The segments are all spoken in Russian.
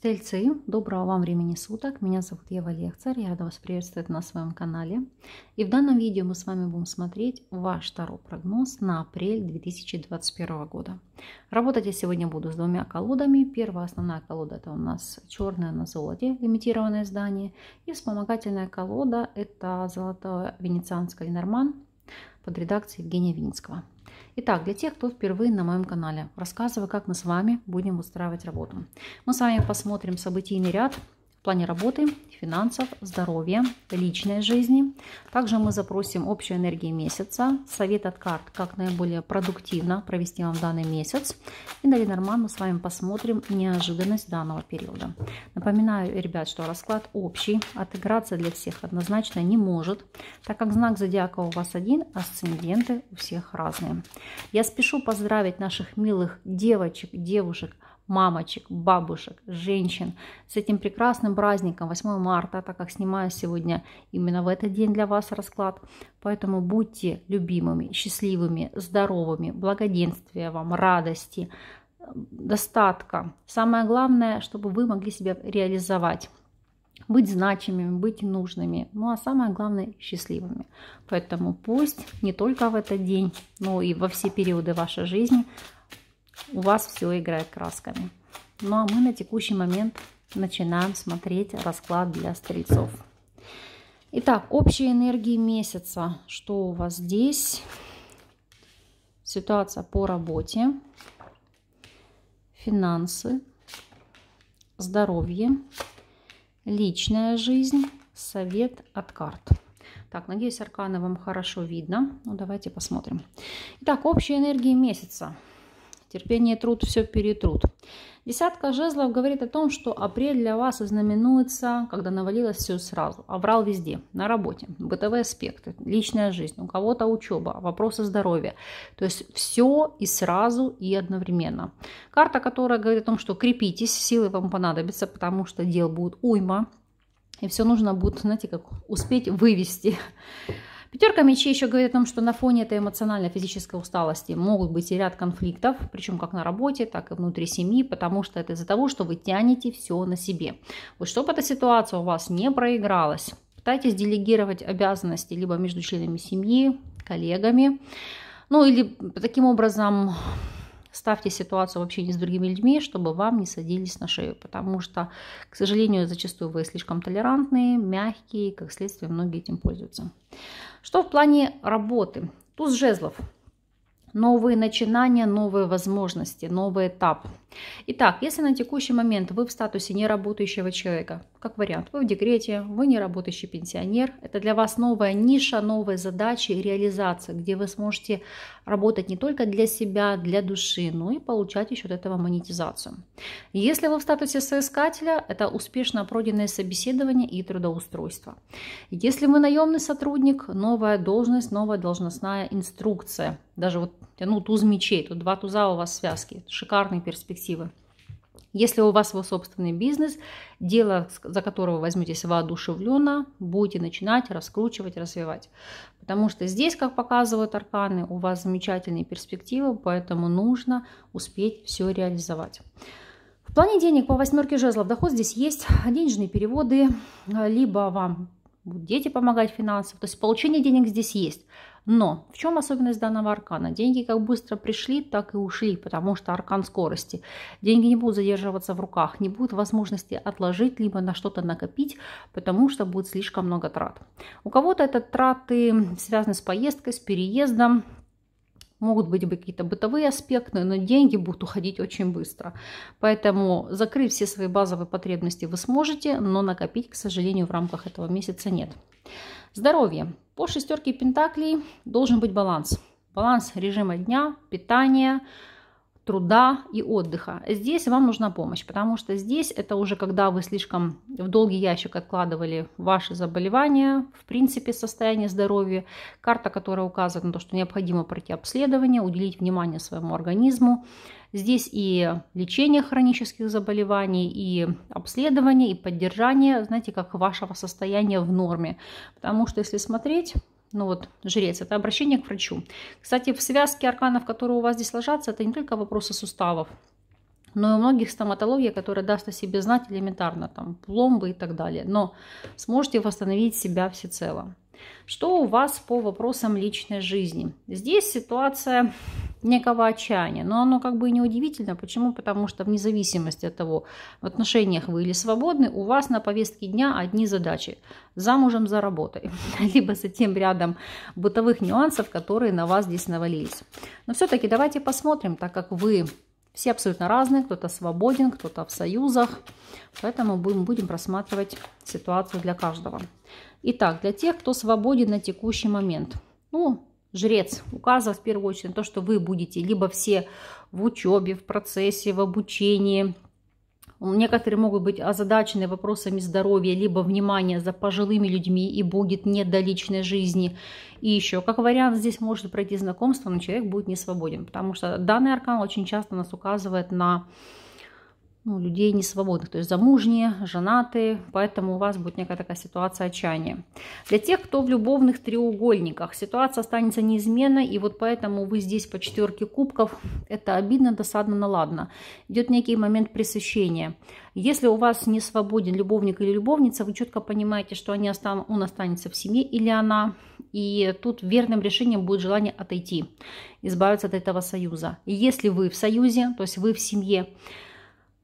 Стрельцы, доброго вам времени суток. Меня зовут Ева Лехцер. Я рада вас приветствовать на своем канале. И в данном видео мы с вами будем смотреть ваш второй прогноз на апрель 2021 года. Работать я сегодня буду с двумя колодами. Первая основная колода это у нас черная на золоте, лимитированное здание. И вспомогательная колода это золотое венецианское Ленорман под редакцией Евгения Винницкого. Итак, для тех, кто впервые на моем канале, рассказываю, как мы с вами будем устраивать работу. Мы с вами посмотрим событийный ряд в плане работы, финансов, здоровья, личной жизни. Также мы запросим общую энергию месяца, совет от карт, как наиболее продуктивно провести вам данный месяц. И на Ленорман мы с вами посмотрим неожиданность данного периода. Напоминаю, ребят, что расклад общий, отыграться для всех однозначно не может, так как знак зодиака у вас один, асценденты у всех разные. Я спешу поздравить наших милых девочек, девушек, девушек, мамочек, бабушек, женщин с этим прекрасным праздником 8 марта, так как снимаю сегодня именно в этот день для вас расклад. Поэтому будьте любимыми, счастливыми, здоровыми, благоденствия вам, радости, достатка. Самое главное, чтобы вы могли себя реализовать быть значимыми, быть нужными, ну а самое главное – счастливыми. Поэтому пусть не только в этот день, но и во все периоды вашей жизни – у вас все играет красками. Ну а мы на текущий момент начинаем смотреть расклад для стрельцов. Итак, общие энергии месяца. Что у вас здесь? Ситуация по работе, финансы, здоровье, личная жизнь, совет от карт. Так, надеюсь, арканы вам хорошо видно. Ну, давайте посмотрим. Итак, общие энергии месяца. Терпение и труд все перетрут. Десятка жезлов говорит о том, что апрель для вас ознаменуется, когда навалилось все сразу. Оврал а везде, на работе, бытовые аспекты, личная жизнь, у кого-то учеба, вопросы здоровья. То есть все и сразу, и одновременно. Карта, которая говорит о том, что крепитесь, силы вам понадобятся, потому что дел будет уйма. И все нужно будет, знаете, как успеть вывести. Пятерка мечей еще говорит о том, что на фоне этой эмоционально-физической усталости могут быть и ряд конфликтов, причем как на работе, так и внутри семьи, потому что это из-за того, что вы тянете все на себе. Вот чтобы эта ситуация у вас не проигралась, пытайтесь делегировать обязанности либо между членами семьи, коллегами, ну или таким образом ставьте ситуацию в общении с другими людьми, чтобы вам не садились на шею, потому что, к сожалению, зачастую вы слишком толерантные, мягкие, и, как следствие, многие этим пользуются. Что в плане работы? Туз жезлов. Новые начинания, новые возможности, новый этап – Итак, если на текущий момент вы в статусе неработающего человека, как вариант, вы в декрете, вы неработающий пенсионер, это для вас новая ниша, новые задачи, реализация, где вы сможете работать не только для себя, для души, но и получать еще от этого монетизацию. Если вы в статусе соискателя, это успешно пройденное собеседование и трудоустройство. Если вы наемный сотрудник, новая должность, новая должностная инструкция. Даже вот ну туз мечей, тут два туза у вас связки, шикарные перспективы перспективы. Если у вас свой собственный бизнес, дело, за которого возьметесь воодушевленно, будете начинать раскручивать, развивать. Потому что здесь, как показывают арканы, у вас замечательные перспективы, поэтому нужно успеть все реализовать. В плане денег по восьмерке жезлов доход здесь есть денежные переводы, либо вам будут дети помогать финансово. То есть получение денег здесь есть. Но в чем особенность данного аркана? Деньги как быстро пришли, так и ушли, потому что аркан скорости. Деньги не будут задерживаться в руках, не будет возможности отложить, либо на что-то накопить, потому что будет слишком много трат. У кого-то это траты связаны с поездкой, с переездом, Могут быть какие-то бытовые аспекты, но деньги будут уходить очень быстро. Поэтому закрыть все свои базовые потребности вы сможете, но накопить, к сожалению, в рамках этого месяца нет. Здоровье. По шестерке пентаклей должен быть баланс. Баланс режима дня, питания, труда и отдыха. Здесь вам нужна помощь, потому что здесь это уже когда вы слишком в долгий ящик откладывали ваши заболевания, в принципе состояние здоровья, карта, которая указывает на то, что необходимо пройти обследование, уделить внимание своему организму. Здесь и лечение хронических заболеваний, и обследование, и поддержание, знаете, как вашего состояния в норме. Потому что если смотреть, ну вот, жрец, это обращение к врачу. Кстати, в связке арканов, которые у вас здесь ложатся, это не только вопросы суставов, но и у многих стоматология, которая даст о себе знать элементарно, там, пломбы и так далее. Но сможете восстановить себя всецело. Что у вас по вопросам личной жизни? Здесь ситуация некого отчаяния. Но оно как бы и не удивительно. Почему? Потому что вне зависимости от того, в отношениях вы или свободны, у вас на повестке дня одни задачи. Замужем за работой. Либо за тем рядом бытовых нюансов, которые на вас здесь навалились. Но все-таки давайте посмотрим, так как вы все абсолютно разные, кто-то свободен, кто-то в союзах. Поэтому будем, будем просматривать ситуацию для каждого. Итак, для тех, кто свободен на текущий момент. Ну, жрец указывал в первую очередь на то, что вы будете либо все в учебе, в процессе, в обучении. Некоторые могут быть озадачены вопросами здоровья, либо внимания за пожилыми людьми и будет не до личной жизни. И еще, как вариант, здесь может пройти знакомство, но человек будет не свободен, потому что данный аркан очень часто нас указывает на ну, людей несвободных, то есть замужние, женатые, поэтому у вас будет некая такая ситуация отчаяния. Для тех, кто в любовных треугольниках, ситуация останется неизменной, и вот поэтому вы здесь по четверке кубков, это обидно, досадно, наладно. Идет некий момент пресыщения. Если у вас не свободен любовник или любовница, вы четко понимаете, что они остан он останется в семье или она, и тут верным решением будет желание отойти, избавиться от этого союза. И если вы в союзе, то есть вы в семье,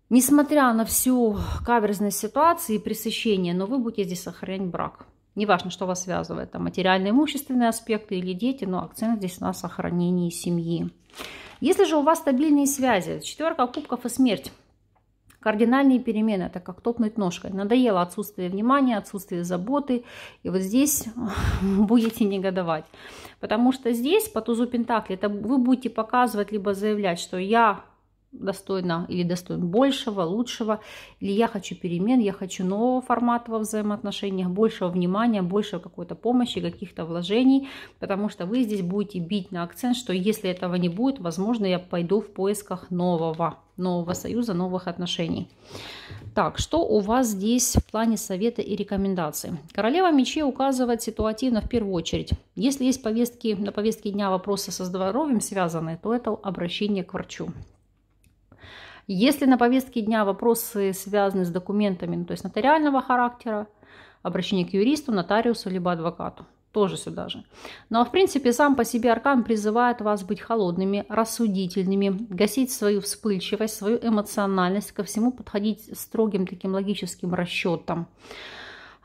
Несмотря на всю каверзность ситуации и пресыщение, но вы будете здесь сохранять брак. Неважно, что вас связывает, там материальные, имущественные аспекты или дети, но акцент здесь на сохранении семьи. Если же у вас стабильные связи, четверка кубков и смерть, кардинальные перемены, это как топнуть ножкой. Надоело отсутствие внимания, отсутствие заботы, и вот здесь будете негодовать. Потому что здесь, по тузу Пентакли, это вы будете показывать, либо заявлять, что я достойна или достоин большего, лучшего, или я хочу перемен, я хочу нового формата во взаимоотношениях, большего внимания, большего какой-то помощи, каких-то вложений, потому что вы здесь будете бить на акцент, что если этого не будет, возможно, я пойду в поисках нового, нового союза, новых отношений. Так, что у вас здесь в плане совета и рекомендаций? Королева мечей указывает ситуативно в первую очередь. Если есть повестки, на повестке дня вопросы со здоровьем связаны, то это обращение к врачу. Если на повестке дня вопросы связаны с документами, ну, то есть нотариального характера, обращение к юристу, нотариусу, либо адвокату. Тоже сюда же. Но, ну, а в принципе, сам по себе аркан призывает вас быть холодными, рассудительными, гасить свою вспыльчивость, свою эмоциональность, ко всему подходить строгим таким логическим расчетом.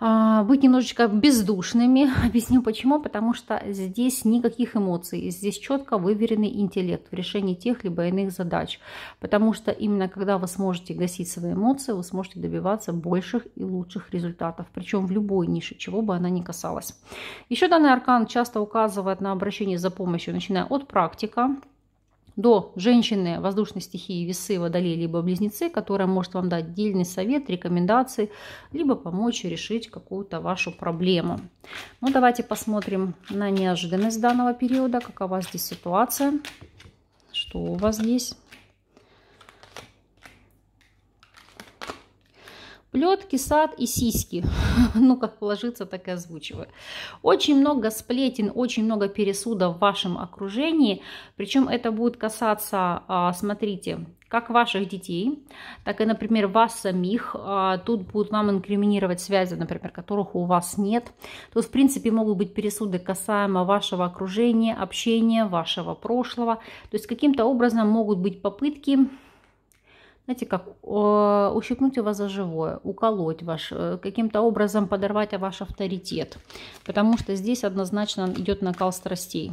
А, быть немножечко бездушными. Объясню почему. Потому что здесь никаких эмоций. Здесь четко выверенный интеллект в решении тех либо иных задач. Потому что именно когда вы сможете гасить свои эмоции, вы сможете добиваться больших и лучших результатов. Причем в любой нише, чего бы она ни касалась. Еще данный аркан часто указывает на обращение за помощью, начиная от практика, до женщины воздушной стихии весы водолей либо близнецы, которая может вам дать дельный совет, рекомендации, либо помочь решить какую-то вашу проблему. Ну давайте посмотрим на неожиданность данного периода, какова здесь ситуация, что у вас здесь. Плетки, сад и сиськи. ну, как положиться, так и озвучиваю. Очень много сплетен, очень много пересудов в вашем окружении. Причем это будет касаться, а, смотрите, как ваших детей, так и, например, вас самих. А, тут будут вам инкриминировать связи, например, которых у вас нет. Тут, в принципе, могут быть пересуды касаемо вашего окружения, общения, вашего прошлого. То есть каким-то образом могут быть попытки знаете, как э, ущипнуть его за живое, уколоть ваш, э, каким-то образом подорвать ваш авторитет, потому что здесь однозначно идет накал страстей.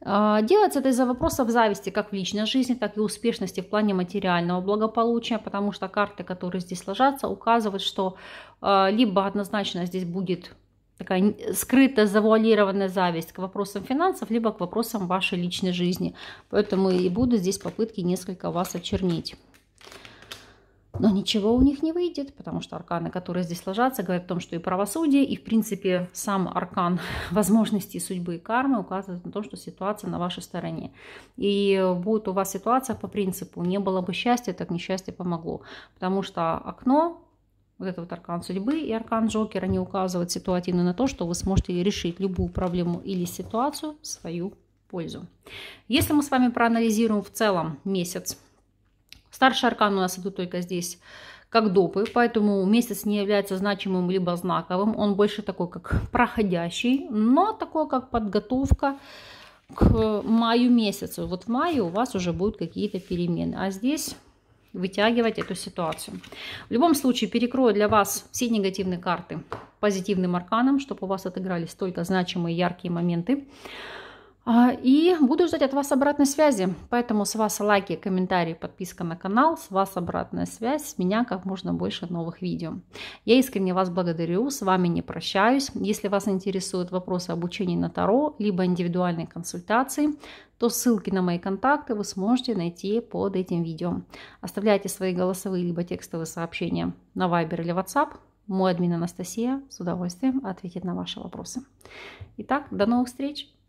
А, делается это из-за вопросов зависти как в личной жизни, так и успешности в плане материального благополучия, потому что карты, которые здесь ложатся, указывают, что э, либо однозначно здесь будет такая скрытая, завуалированная зависть к вопросам финансов, либо к вопросам вашей личной жизни. Поэтому и буду здесь попытки несколько вас очернить. Но ничего у них не выйдет, потому что арканы, которые здесь ложатся, говорят о том, что и правосудие, и, в принципе, сам аркан возможностей судьбы и кармы указывает на то, что ситуация на вашей стороне. И будет у вас ситуация по принципу «не было бы счастья, так несчастье помогло». Потому что окно вот это вот аркан судьбы и аркан Джокера, они указывают ситуативно на то, что вы сможете решить любую проблему или ситуацию в свою пользу. Если мы с вами проанализируем в целом месяц, старший аркан у нас идут только здесь как допы, поэтому месяц не является значимым либо знаковым, он больше такой как проходящий, но такой как подготовка к маю месяцу. Вот в мае у вас уже будут какие-то перемены, а здесь вытягивать эту ситуацию. В любом случае перекрою для вас все негативные карты позитивным арканом, чтобы у вас отыгрались только значимые яркие моменты. А, и буду ждать от вас обратной связи. Поэтому с вас лайки, комментарии, подписка на канал. С вас обратная связь. С меня как можно больше новых видео. Я искренне вас благодарю. С вами не прощаюсь. Если вас интересуют вопросы обучения на Таро, либо индивидуальной консультации, то ссылки на мои контакты вы сможете найти под этим видео. Оставляйте свои голосовые либо текстовые сообщения на Viber или WhatsApp. Мой админ Анастасия с удовольствием ответит на ваши вопросы. Итак, до новых встреч!